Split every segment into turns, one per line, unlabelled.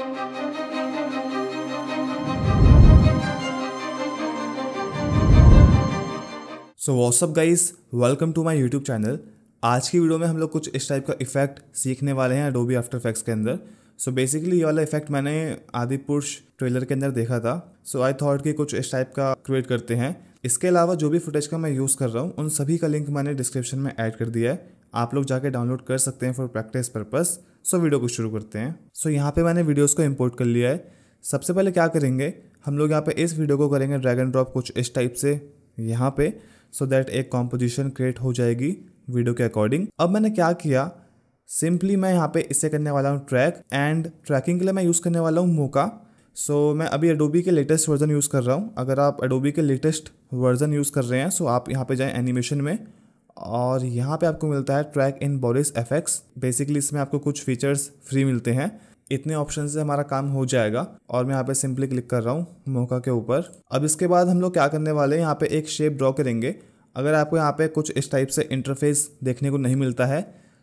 so what's up guys welcome to my YouTube channel आज की video में हम लोग कुछ इस टाइप का इफेक्ट सीखने वाले हैं अडोबी आफ्टर इफेक्ट्स के अंदर सो बेसिकली ये वाला इफेक्ट मैंने आदि पुरुष ट्रेलर के अंदर देखा था सो आई थॉट कि कुछ इस टाइप का क्रिएट करते हैं इसके अलावा जो भी फुटेज का मैं यूज़ कर रहा हूँ उन सभी का लिंक मैंने डिस्क्रिप्शन में ऐड कर दिया है आप लोग जाके डाउनलोड कर सकते हैं for practice purpose so video को शुरू करते हैं सो so, यहाँ पे मैंने वीडियोस को इंपोर्ट कर लिया है सबसे पहले क्या करेंगे हम लोग यहाँ पे इस वीडियो को करेंगे ड्रैग एंड ड्रॉप कुछ इस टाइप से यहाँ पे सो so दैट एक कॉम्पोजिशन क्रिएट हो जाएगी वीडियो के अकॉर्डिंग अब मैंने क्या किया सिंपली मैं यहाँ पे इससे करने वाला हूँ ट्रैक एंड ट्रैकिंग के लिए मैं यूज़ करने वाला हूँ मोका सो so, मैं अभी एडोबी के लेटेस्ट वर्जन यूज़ कर रहा हूँ अगर आप एडोबी के लेटेस्ट वर्जन यूज़ कर रहे हैं सो so आप यहाँ पे जाएं एनिमेशन में और यहाँ पे आपको मिलता है track in Boris effects basically इसमें आपको कुछ फीचर्स फ्री मिलते हैं इतने ऑप्शन से हमारा काम हो जाएगा और मैं यहाँ पे सिंपली क्लिक कर रहा हूँ मौका के ऊपर अब इसके बाद हम लोग क्या करने वाले हैं यहाँ पे एक शेप ड्रॉ करेंगे अगर आपको यहाँ पे कुछ इस टाइप से इंटरफेस देखने को नहीं मिलता है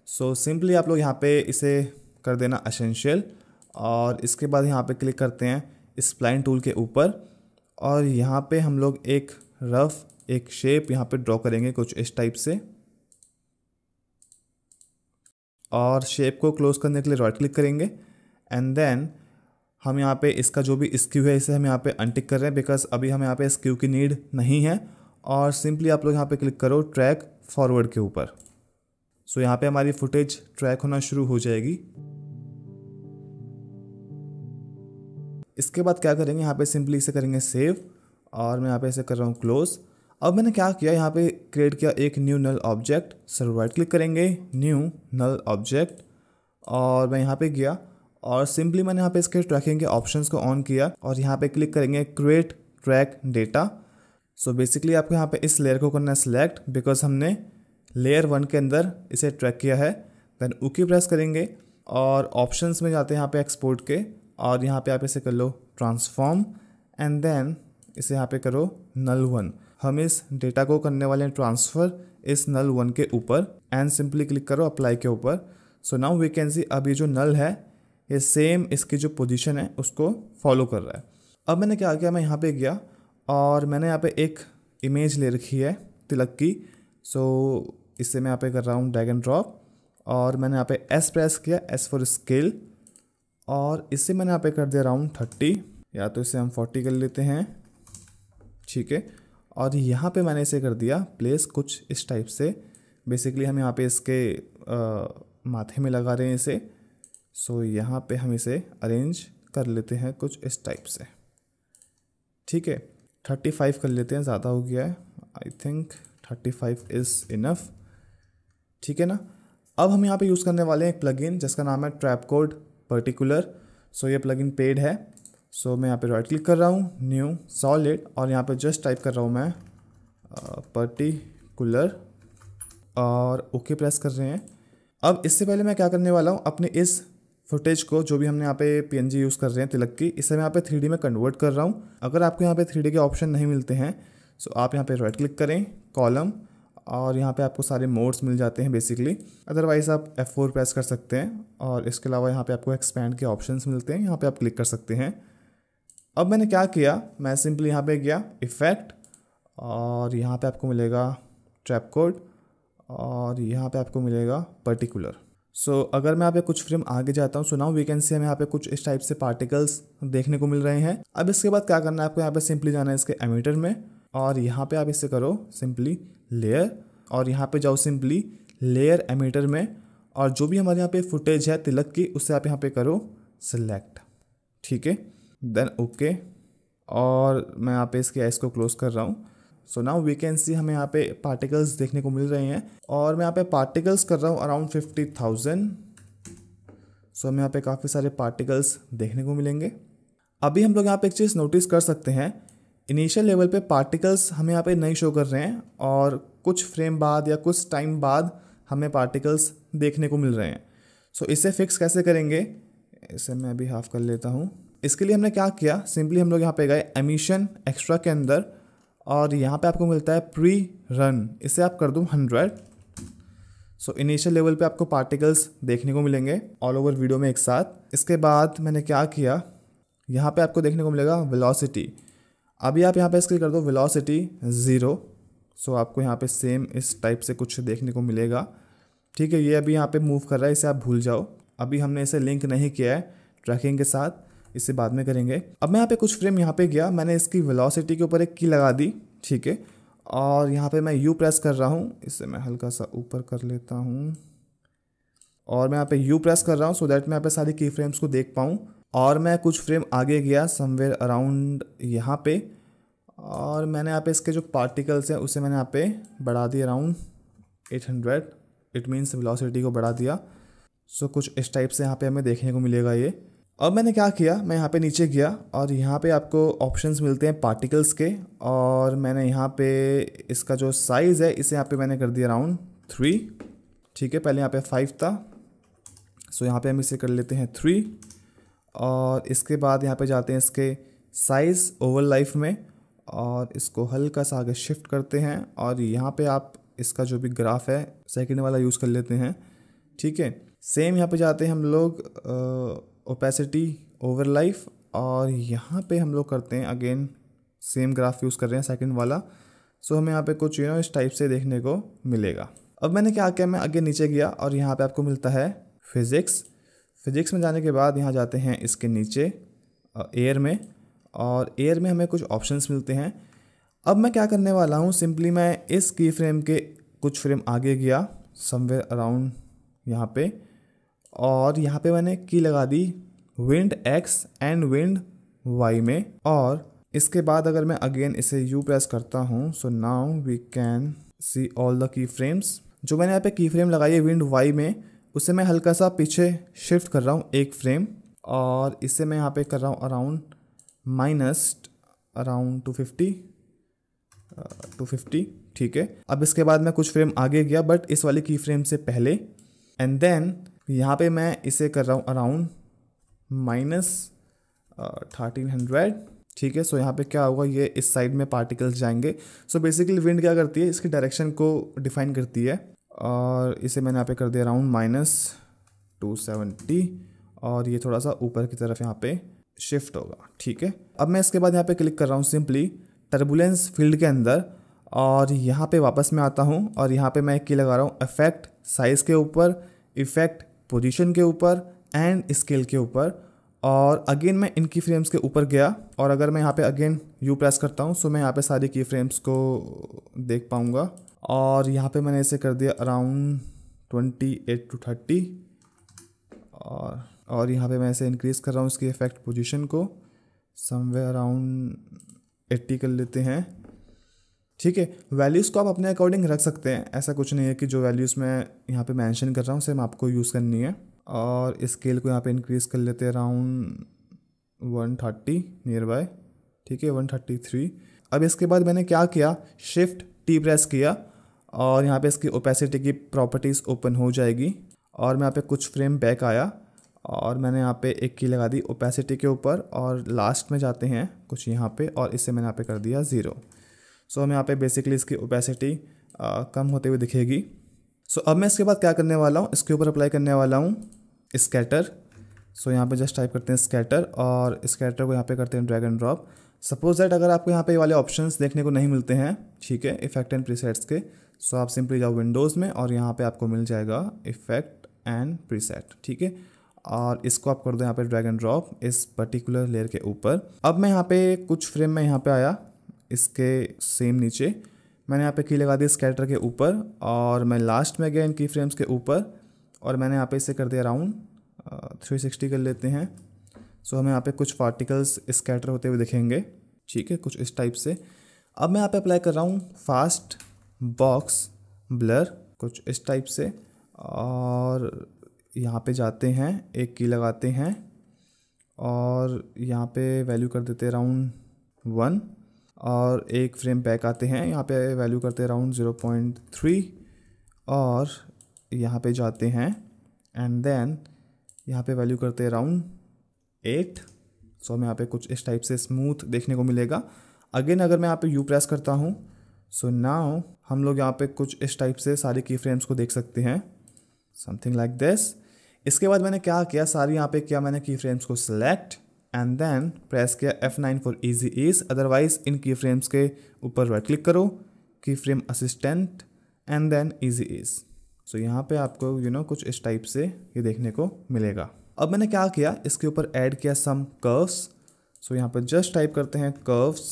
सो so, सिंपली आप लोग यहाँ पे इसे कर देना असेंशियल और इसके बाद यहाँ पे क्लिक करते हैं स्प्लाइन टूल के ऊपर और यहाँ पे हम लोग एक रफ़ एक शेप यहाँ पे ड्रॉ करेंगे कुछ इस टाइप से और शेप को क्लोज करने के लिए राइट क्लिक करेंगे एंड देन हम यहाँ पे इसका जो भी स्क्यू है इसे हम यहाँ पे अनटिक कर रहे हैं बिकॉज अभी हम यहाँ पे स्क्यू की नीड नहीं है और सिंपली आप लोग यहाँ पे क्लिक करो ट्रैक फॉरवर्ड के ऊपर सो so, यहाँ पे हमारी फुटेज ट्रैक होना शुरू हो जाएगी इसके बाद क्या करेंगे यहाँ पे सिंपली इसे करेंगे सेव और मैं यहाँ पे इसे कर रहा हूँ क्लोज़ अब मैंने क्या किया यहाँ पे क्रिएट किया एक new null object sir right click करेंगे न्यू नल ऑब्जेक्ट और मैं यहाँ पे गया और सिंपली मैंने यहाँ पे इसके ट्रैकिंग के ऑप्शंस को ऑन किया और यहाँ पे क्लिक करेंगे create track data so basically आपको यहाँ पे इस लेयर को करना है सिलेक्ट बिकॉज हमने लेयर वन के अंदर इसे ट्रैक किया है देन ओके प्रेस करेंगे और ऑप्शन में जाते हैं यहाँ पे एक्सपोर्ट के और यहाँ पे आप इसे कर लो ट्रांसफॉर्म एंड देन इसे यहाँ पे करो नल वन हम इस डेटा को करने वाले हैं ट्रांसफ़र इस नल वन के ऊपर एंड सिंपली क्लिक करो अप्लाई के ऊपर so now we can see अब ये जो नल है ये सेम इसकी जो पोजीशन है उसको फॉलो कर रहा है अब मैंने क्या किया मैं यहाँ पे गया और मैंने यहाँ पे एक इमेज ले रखी है तिलक की सो so, इससे मैं यहाँ पे कर रहा हूँ ड्रैग एंड ड्रॉप और मैंने यहाँ पे एस प्रेस किया एस फॉर स्केल और इससे मैंने यहाँ पे कर दे रहा हूँ थर्टी या तो इसे हम फोर्टी कर लेते हैं ठीक है और यहाँ पे मैंने इसे कर दिया प्लेस कुछ इस टाइप से बेसिकली हम यहाँ पे इसके आ, माथे में लगा रहे हैं इसे सो यहाँ पे हम इसे अरेंज कर लेते हैं कुछ इस टाइप से ठीक है थर्टी फाइव कर लेते हैं ज़्यादा हो गया है I think thirty five is enough ठीक है ना अब हम यहाँ पे यूज़ करने वाले हैं एक प्लगइन जिसका नाम है ट्रैप कोड पर्टिकुलर सो ये प्लगइन पेड है सो so, मैं यहाँ पे राइट क्लिक कर रहा हूँ न्यू सॉलिड और यहाँ पे जस्ट टाइप कर रहा हूँ मैं पर्टिकुलर और ओके okay प्रेस कर रहे हैं अब इससे पहले मैं क्या करने वाला हूँ अपने इस फुटेज को जो भी हमने यहाँ पे पीएनजी यूज़ कर रहे हैं तिलक की इसे मैं यहाँ पे थ्री में कन्वर्ट कर रहा हूँ अगर आपको यहाँ पे थ्री के ऑप्शन नहीं मिलते हैं सो आप यहाँ पे राइट क्लिक करें कॉलम और यहाँ पे आपको सारे मोड्स मिल जाते हैं बेसिकली अदरवाइज़ आप F4 प्रेस कर सकते हैं और इसके अलावा यहाँ पे आपको एक्सपैंड के ऑप्शंस मिलते हैं यहाँ पे आप क्लिक कर सकते हैं अब मैंने क्या किया मैं सिंपली यहाँ पे गया इफेक्ट और यहाँ पे आपको मिलेगा ट्रैप कोड और यहाँ पे आपको मिलेगा पर्टिकुलर सो so, अगर मैं यहाँ पे कुछ फ्रेम आगे जाता हूँ सुनाऊँ वी कैन सी हमें यहाँ पे कुछ इस टाइप से पार्टिकल्स देखने को मिल रहे हैं अब इसके बाद क्या करना है आपको यहाँ पे सिंपली जाना है इसके एमीटर में और यहाँ पे आप इसे करो सिंपली लेयर और यहाँ पे जाओ सिंपली लेयर एमीटर में और जो भी हमारे यहाँ पे फुटेज है तिलक की उसे आप यहाँ पे करो सिलेक्ट ठीक है देन ओके और मैं यहाँ पे इसके आइस को क्लोज कर रहा हूँ so now we can see हमें यहाँ पे पार्टिकल्स देखने को मिल रहे हैं और मैं यहाँ पे पार्टिकल्स कर रहा हूँ अराउंड फिफ्टी थाउजेंड सो हमें यहाँ पे काफ़ी सारे पार्टिकल्स देखने को मिलेंगे अभी हम लोग यहाँ पे एक चीज़ नोटिस कर सकते हैं इनिशियल लेवल पे पार्टिकल्स हमें यहाँ पे नहीं शो कर रहे हैं और कुछ फ्रेम बाद या कुछ टाइम बाद हमें पार्टिकल्स देखने को मिल रहे हैं सो so, इसे फिक्स कैसे करेंगे इसे मैं अभी हाफ़ कर लेता हूँ इसके लिए हमने क्या किया सिंपली हम लोग यहाँ पे गए एमिशन एक्स्ट्रा के अंदर और यहाँ पे आपको मिलता है प्री रन इसे आप कर दूँ हंड्रेड सो इनिशियल लेवल पे आपको पार्टिकल्स देखने को मिलेंगे ऑल ओवर वीडियो में एक साथ इसके बाद मैंने क्या किया यहाँ पे आपको देखने को मिलेगा वेलोसिटी अभी आप यहाँ पे इसके कर दो वेलोसिटी ज़ीरो सो आपको यहाँ पे सेम इस टाइप से कुछ देखने को मिलेगा ठीक है ये अभी यहाँ पे मूव कर रहा है इसे आप भूल जाओ अभी हमने इसे लिंक नहीं किया है ट्रैकिंग के साथ इससे बाद में करेंगे अब मैं यहाँ पे कुछ फ्रेम यहाँ पे गया मैंने इसकी वेलोसिटी के ऊपर एक की लगा दी ठीक है और यहाँ पे मैं यू प्रेस कर रहा हूँ इससे मैं हल्का सा ऊपर कर लेता हूँ और मैं यहाँ पे यू प्रेस कर रहा हूँ सो दैट मैं यहाँ पे सारी की फ्रेम्स को देख पाऊँ और मैं कुछ फ्रेम आगे गया समवेयर अराउंड यहाँ पे और मैंने यहाँ पे इसके जो पार्टिकल्स हैं उसे मैंने यहाँ पे बढ़ा दिया अराउंड 800 इट मीन्स वेलोसिटी को बढ़ा दिया सो so, कुछ इस टाइप से यहाँ पे हमें देखने को मिलेगा ये अब मैंने क्या किया मैं यहाँ पे नीचे गया और यहाँ पे आपको ऑप्शंस मिलते हैं पार्टिकल्स के और मैंने यहाँ पे इसका जो साइज़ है इसे यहाँ पे मैंने कर दिया राउंड थ्री ठीक है पहले यहाँ पे फाइव था सो यहाँ पे हम इसे कर लेते हैं थ्री और इसके बाद यहाँ पे जाते हैं इसके साइज़ ओवर लाइफ में और इसको हल्का सा आगे शिफ्ट करते हैं और यहाँ पर आप इसका जो भी ग्राफ है सेकेंड वाला यूज़ कर लेते हैं ठीक है सेम यहाँ पर जाते हैं हम लोग आ, ओपेसिटी ओवर लाइफ और यहाँ पे हम लोग करते हैं अगेन सेम ग्राफ यूज़ कर रहे हैं सेकंड वाला सो हमें यहाँ पे कुछ यू नो इस टाइप से देखने को मिलेगा अब मैंने क्या किया मैं आगे नीचे गया और यहाँ पे आपको मिलता है फिज़िक्स फिज़िक्स में जाने के बाद यहाँ जाते हैं इसके नीचे एयर में और एयर में हमें कुछ ऑप्शन मिलते हैं अब मैं क्या करने वाला हूँ सिंपली मैं इस की फ्रेम के कुछ फ्रेम आगे गया समवेयर अराउंड यहाँ पे और यहाँ पे मैंने की लगा दी wind X and wind Y में और इसके बाद अगर मैं अगेन इसे यू प्रेस करता हूँ so now we can see all the key frames जो मैंने यहाँ पे की फ्रेम लगाई है विंड वाई में उसे मैं हल्का सा पीछे शिफ्ट कर रहा हूँ एक फ्रेम और इसे मैं यहाँ पे कर रहा हूँ around minus around two fifty two fifty ठीक है अब इसके बाद मैं कुछ फ्रेम आगे गया बट इस वाली की फ्रेम से पहले एंड देन यहाँ पे मैं इसे कर रहा हूँ अराउंड माइनस थर्टीन हंड्रेड ठीक है सो यहाँ पे क्या होगा ये इस साइड में पार्टिकल्स जाएंगे सो बेसिकली विंड क्या करती है इसकी डायरेक्शन को डिफाइन करती है और इसे मैंने यहाँ पे कर दिया अराउंड माइनस टू सेवेंटी और ये थोड़ा सा ऊपर की तरफ यहाँ पे शिफ्ट होगा ठीक है अब मैं इसके बाद यहाँ पे क्लिक कर रहा हूँ सिंपली टर्बुलेंस फील्ड के अंदर और यहाँ पे वापस मैं आता हूँ और यहाँ पे मैं की लगा रहा हूँ इफेक्ट साइज़ के ऊपर इफेक्ट पोजीशन के ऊपर एंड स्केल के ऊपर और अगेन मैं इन की फ्रेम्स के ऊपर गया और अगर मैं यहाँ पे अगेन यू प्रेस करता हूँ सो मैं यहाँ पे सारी की फ्रेम्स को देख पाऊँगा और यहाँ पे मैंने इसे कर दिया around twenty eight to thirty और और यहाँ पे मैं इसे इंक्रीज़ कर रहा हूँ इसकी इफेक्ट पोजीशन को समवेयर अराउंड एट्टी कर लेते हैं ठीक है वैल्यूज़ को आप अपने अकॉर्डिंग रख सकते हैं ऐसा कुछ नहीं है कि जो वैल्यूज़ मैं यहाँ पे मेंशन कर रहा हूँ सेम आपको यूज़ करनी है और स्केल को यहाँ पे इंक्रीज़ कर लेते हैं around one thirty nearby ठीक है वन थर्टी थ्री अब इसके बाद मैंने क्या किया शिफ्ट टी प्रेस किया और यहाँ पे इसकी ओपेसिटी की प्रॉपर्टीज़ ओपन हो जाएगी और मैं यहाँ पे कुछ फ्रेम बैक आया और मैंने यहाँ पे एक की लगा दी ओपेसिटी के ऊपर और लास्ट में जाते हैं कुछ यहाँ पे और इसे मैंने यहाँ पे कर दिया ज़ीरो सो हमें यहाँ पे बेसिकली इसकी ओपेसिटी uh, कम होते हुए दिखेगी सो अब मैं इसके बाद क्या करने वाला हूँ इसके ऊपर अप्लाई करने वाला हूँ स्केटर सो यहाँ पे जस्ट टाइप करते हैं स्केटर और स्केटर को यहाँ पे करते हैं drag and drop suppose that अगर आपको यहाँ पे ये वाले ऑप्शंस देखने को नहीं मिलते हैं ठीक है इफेक्ट एंड प्रीसेट्स के सो so, आप सिंपली जाओ विंडोज़ में और यहाँ पे आपको मिल जाएगा इफेक्ट एंड प्रीसेट ठीक है और इसको आप कर दो यहाँ पे ड्रैग एंड ड्रॉप इस पर्टिकुलर लेयर के ऊपर अब मैं यहाँ पे कुछ फ्रेम में यहाँ पे आया इसके सेम नीचे मैंने यहाँ पे की लगा दी स्कैटर के ऊपर और मैं लास्ट में गया इन की फ्रेम्स के ऊपर और मैंने यहाँ पे इसे कर दिया राउंड थ्री सिक्सटी कर लेते हैं सो हमें यहाँ पे कुछ पार्टिकल्स स्कैटर होते हुए दिखेंगे ठीक है कुछ इस टाइप से अब मैं यहाँ पे अप्लाई कर रहा हूँ फास्ट बॉक्स ब्लर कुछ इस टाइप से और यहाँ पे जाते हैं एक की लगाते हैं और यहाँ पे वैल्यू कर देते राउंड वन और एक फ्रेम बैक आते हैं यहाँ पे वैल्यू करते हैं अराउंड ज़ीरो पॉइंट थ्री और यहाँ पे जाते हैं एंड देन यहाँ पे वैल्यू करते हैं अराउंड एट सो हमें यहाँ पे कुछ इस टाइप से स्मूथ देखने को मिलेगा अगेन अगर मैं यहाँ पे यू प्रेस करता हूँ सो नाउ हम लोग यहाँ पे कुछ इस टाइप से सारे की फ्रेम्स को देख सकते हैं समथिंग लाइक दिस इसके बाद मैंने क्या किया सारी यहाँ पे किया मैंने की फ्रेम्स को सिलेक्ट एंड देन प्रेस किया F9 for easy ease otherwise in key frames के ऊपर राइट क्लिक करो key frame assistant and then easy ease so यहाँ पे आपको यू you नो know, कुछ इस टाइप से ये देखने को मिलेगा अब मैंने क्या किया इसके ऊपर ऐड किया सम कर्व्स सो यहाँ पर जस्ट टाइप करते हैं कर्व्स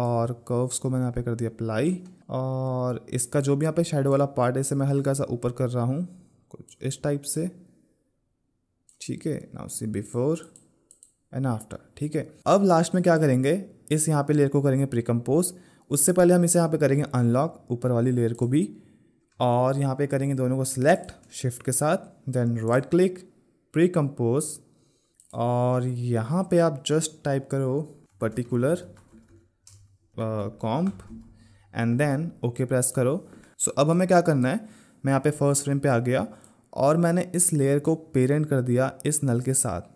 और कर्व्स को मैंने यहाँ पे कर दिया अप्लाई और इसका जो भी यहाँ पे शेडो वाला पार्ट है इसे मैं हल्का सा ऊपर कर रहा हूँ कुछ इस टाइप से ठीक है now see before and after ठीक है अब लास्ट में क्या करेंगे इस यहाँ पे लेयर को करेंगे प्रिकम्पोज उससे पहले हम इसे यहाँ पे करेंगे अनलॉक ऊपर वाली लेयर को भी और यहाँ पे करेंगे दोनों को सिलेक्ट शिफ्ट के साथ then right click precompose और यहाँ पे आप जस्ट टाइप करो particular comp and then okay press करो सो so, अब हमें क्या करना है मैं यहाँ पे फर्स्ट फ्रेम पे आ गया और मैंने इस लेयर को पेरेंट कर दिया इस नल के साथ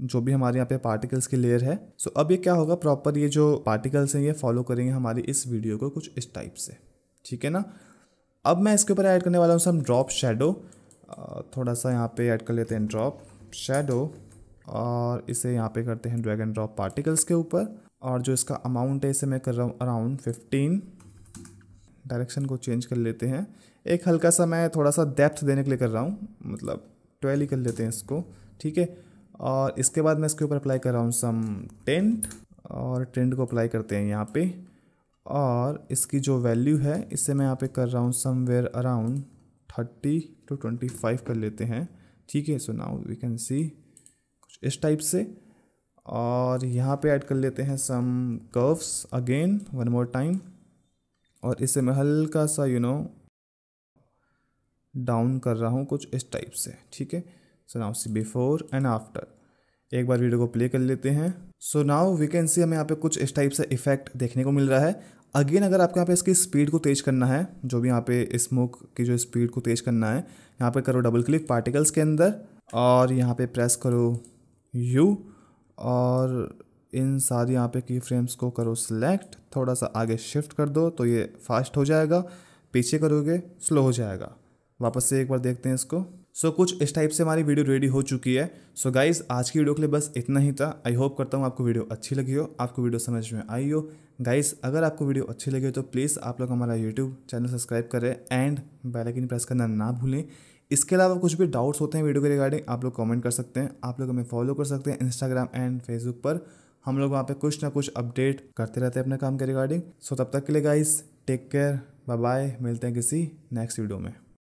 जो भी हमारे यहाँ पे पार्टिकल्स की लेयर है सो अब ये क्या होगा प्रॉपर ये जो पार्टिकल्स हैं ये फॉलो करेंगे हमारी इस वीडियो को कुछ इस टाइप से ठीक है ना अब मैं इसके ऊपर ऐड करने वाला हूँ सम ड्रॉप शेडो थोड़ा सा यहाँ पे ऐड कर लेते हैं ड्रॉप शेडो और इसे यहाँ पे करते हैं ड्रैग एंड ड्रॉप पार्टिकल्स के ऊपर और जो इसका अमाउंट है इसे मैं कर रहा हूँ अराउंड फिफ्टीन डायरेक्शन को चेंज कर लेते हैं एक हल्का सा मैं थोड़ा सा डेप्थ देने के लिए कर रहा हूँ मतलब ट्वेल्व ही कर लेते हैं इसको ठीक है और इसके बाद मैं इसके ऊपर अप्लाई कर रहा हूँ सम टेंट और टेंट को अप्लाई करते हैं यहाँ पे और इसकी जो वैल्यू है इससे मैं यहाँ पे कर रहा हूँ somewhere around thirty two twenty five कर लेते हैं ठीक है so now we can see कुछ इस टाइप से और यहाँ पे ऐड कर लेते हैं some curves again one more time और इसे मैं हल्का सा यू नो डाउन कर रहा हूँ कुछ इस टाइप से ठीक है so now see before and after एक बार वीडियो को प्ले कर लेते हैं so now we can see हमें यहाँ पे कुछ इस टाइप से इफेक्ट देखने को मिल रहा है अगेन अगर आपके यहाँ पे इसकी स्पीड को तेज करना है जो भी यहाँ पे स्मोक की जो स्पीड को तेज करना है यहाँ पे करो डबल क्लिक पार्टिकल्स के अंदर और यहाँ पे प्रेस करो यू और इन सारी यहाँ पे की फ्रेम्स को करो सिलेक्ट थोड़ा सा आगे शिफ्ट कर दो तो ये फास्ट हो जाएगा पीछे करोगे स्लो हो जाएगा वापस से एक बार देखते हैं इसको सो so, कुछ इस टाइप से हमारी वीडियो रेडी हो चुकी है सो so, गाइज आज की वीडियो के लिए बस इतना ही था आई होप करता हूँ आपको वीडियो अच्छी लगी हो आपको वीडियो समझ में आई हो गाइज अगर आपको वीडियो अच्छी लगी हो तो प्लीज़ आप लोग हमारा यूट्यूब चैनल सब्सक्राइब करें एंड बेलाइकिन प्रेस करना ना भूलें इसके अलावा कुछ भी डाउट्स होते हैं वीडियो के रिगार्डिंग आप लोग कॉमेंट कर सकते हैं आप लोग हमें फॉलो कर सकते हैं इंस्टाग्राम एंड फेसबुक पर हम लोग वहाँ पर कुछ ना कुछ अपडेट करते रहते हैं अपने काम के रिगार्डिंग सो तब तक के लिए guys take care bye bye मिलते हैं किसी नेक्स्ट वीडियो में